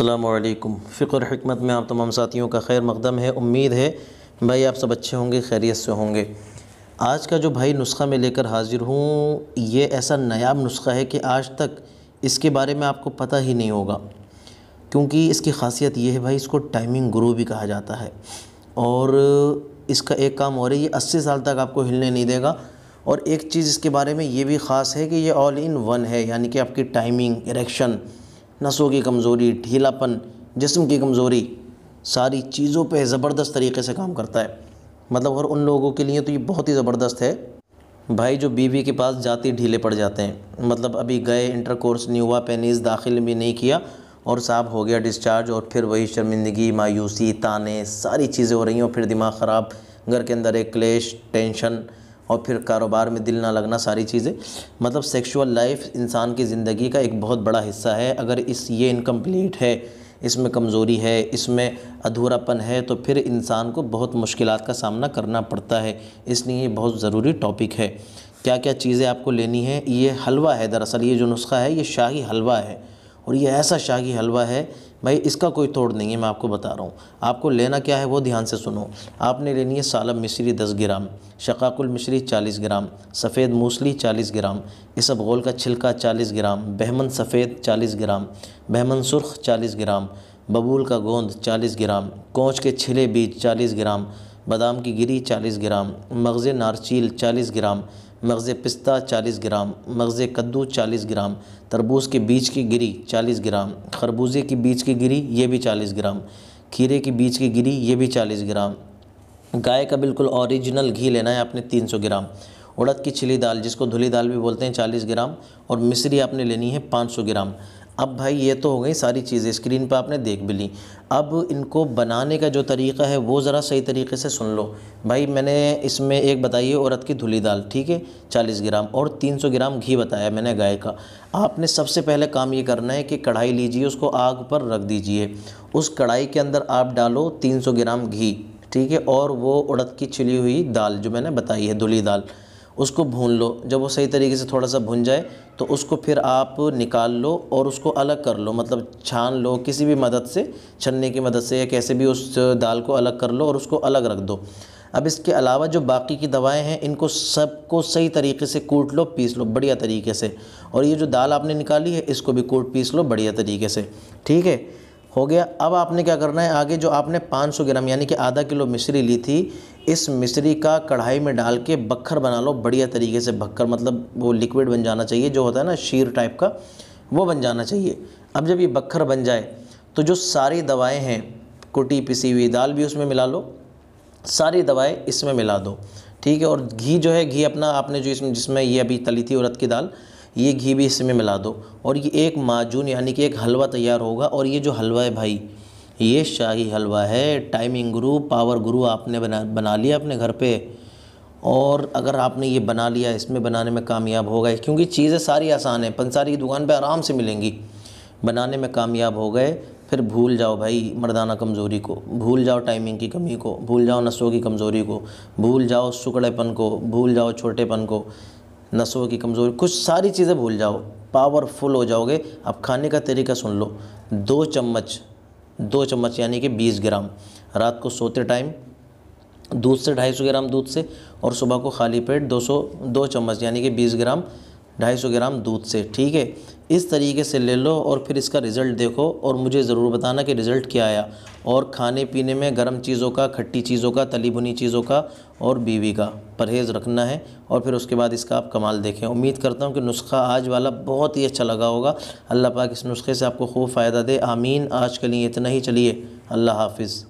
अल्लाम फ़िक्र हमत में आप तमाम साथियों का खैर मकदम है उम्मीद है भाई आप सब अच्छे होंगे खैरियत से होंगे आज का जो भाई नुस्खा मैं लेकर हाजिर हूँ ये ऐसा नायाब नुस्खा है कि आज तक इसके बारे में आपको पता ही नहीं होगा क्योंकि इसकी खासियत ये है भाई इसको टाइमिंग गुरु भी कहा जाता है और इसका एक काम और है ये अस्सी साल तक आपको हिलने नहीं देगा और एक चीज़ इसके बारे में ये भी ख़ास है कि ये ऑल इन वन है यानी कि आपकी टाइमिंग इरेक्शन नसों की कमज़ोरी ढीलापन जिसम की कमज़ोरी सारी चीज़ों पे ज़बरदस्त तरीके से काम करता है मतलब और उन लोगों के लिए तो ये बहुत ही ज़बरदस्त है भाई जो बीवी के पास जाते ढीले पड़ जाते हैं मतलब अभी गए इंटर कोर्स नहीं हुआ पेनीस दाखिल भी नहीं किया और साहब हो गया डिस्चार्ज और फिर वही शर्मिंदगी मायूसी ताने सारी चीज़ें हो रही हैं और फिर दिमाग ख़राब घर के अंदर एक क्लेश टेंशन और फिर कारोबार में दिल ना लगना सारी चीज़ें मतलब सेक्सुअल लाइफ इंसान की ज़िंदगी का एक बहुत बड़ा हिस्सा है अगर इस ये इनकम्प्लीट है इसमें कमज़ोरी है इसमें अधूरापन है तो फिर इंसान को बहुत मुश्किल का सामना करना पड़ता है इसलिए ये बहुत ज़रूरी टॉपिक है क्या क्या चीज़ें आपको लेनी है ये हलवा है दरअसल ये जो नुस्खा है ये शाही हलवा है और ये ऐसा शाही हलवा है भाई इसका कोई तोड़ नहीं है मैं आपको बता रहा हूँ आपको लेना क्या है वो ध्यान से सुनो आपने लेनी है सालब मिश्री दस ग्राम शकाकुल मिश्री चालीस ग्राम सफ़ेद मूसली चालीस ग्राम गोल का छिलका चालीस ग्राम बहमन सफ़ेद चालीस ग्राम बहमन सुर्ख चालीस ग्राम बबूल का गोंद चालीस ग्राम कोंच के छिले बीज चालीस ग्राम बादाम की गिरी चालीस ग्राम मगज़ नारचील चालीस ग्राम मगज़ पिस्ता 40 ग्राम मगज़ कद्दू 40 ग्राम तरबूज के बीज की गिरी 40 ग्राम खरबूजे की बीज की गिरी ये भी 40 ग्राम खीरे की बीज की गिरी ये भी 40 ग्राम गाय का बिल्कुल ओरिजिनल घी लेना है आपने 300 ग्राम उड़द की छिली दाल जिसको धुली दाल भी बोलते हैं 40 ग्राम और मिश्री आपने लेनी है 500 ग्राम अब भाई ये तो हो गई सारी चीज़ें स्क्रीन पर आपने देख भी ली अब इनको बनाने का जो तरीका है वो ज़रा सही तरीके से सुन लो भाई मैंने इसमें एक बताई है औरत की धुली दाल ठीक है 40 ग्राम और 300 ग्राम घी बताया मैंने गाय का आपने सबसे पहले काम ये करना है कि कढ़ाई लीजिए उसको आग पर रख दीजिए उस कढ़ाई के अंदर आप डालो तीन ग्राम घी ठीक है और वो उड़द की छिली हुई दाल जो मैंने बताई है धुली दाल उसको भून लो जब वो सही तरीके से थोड़ा सा भुन जाए तो उसको फिर आप निकाल लो और उसको अलग कर लो मतलब छान लो किसी भी मदद से छन्ने की मदद से या कैसे भी उस दाल को अलग कर लो और उसको अलग रख दो अब इसके अलावा जो बाकी की दवाएं हैं इनको सबको सही तरीके से कूट लो पीस लो बढ़िया तरीके से और ये जो दाल आपने निकाली है इसको भी कूट पीस लो बढ़िया तरीके से ठीक है हो गया अब आपने क्या करना है आगे जो आपने 500 ग्राम यानी कि आधा किलो मिश्री ली थी इस मिश्री का कढ़ाई में डाल के बखर बना लो बढ़िया तरीके से बखर मतलब वो लिक्विड बन जाना चाहिए जो होता है ना शीर टाइप का वो बन जाना चाहिए अब जब ये बखर बन जाए तो जो सारी दवाएं हैं कुटी पिसी हुई दाल भी उसमें मिला लो सारी दवाएं इसमें मिला दो ठीक है और घी जो है घी अपना आपने जो इसमें जिसमें ये अभी तली थी औरत की दाल ये घी भी इसमें मिला दो और ये एक माजून यानी कि एक हलवा तैयार होगा और ये जो हलवा है भाई ये शाही हलवा है टाइमिंग गुरु पावर गुरु आपने बना बना लिया अपने घर पे और अगर आपने ये बना लिया इसमें बनाने में कामयाब हो गए क्योंकि चीज़ें सारी आसान हैं पंसारी की दुकान पे आराम से मिलेंगी बनाने में कामयाब हो गए फिर भूल जाओ भाई मर्दाना कमज़ोरी को भूल जाओ टाइमिंग की कमी को भूल जाओ नसों की कमज़ोरी को भूल जाओ सुकड़ेपन को भूल जाओ छोटेपन को नसों की कमज़ोरी कुछ सारी चीज़ें भूल जाओ पावरफुल हो जाओगे अब खाने का तरीका सुन लो दो चम्मच दो चम्मच यानी कि बीस ग्राम रात को सोते टाइम दूध से ढाई सौ ग्राम दूध से और सुबह को खाली पेट दो सौ दो चम्मच यानी कि बीस ग्राम सौ ग्राम दूध से ठीक है इस तरीके से ले लो और फिर इसका रिज़ल्ट देखो और मुझे ज़रूर बताना कि रिज़ल्ट क्या आया और खाने पीने में गर्म चीज़ों का खट्टी चीज़ों का तली भुनी चीज़ों का और बीवी का परहेज़ रखना है और फिर उसके बाद इसका आप कमाल देखें उम्मीद करता हूँ कि नुस्खा आज वाला बहुत ही अच्छा लगा होगा अल्लाह पाक इस नुस्खे से आपको खूब फ़ायदा दे आमीन आज के लिए इतना ही चलिए अल्लाह हाफिज़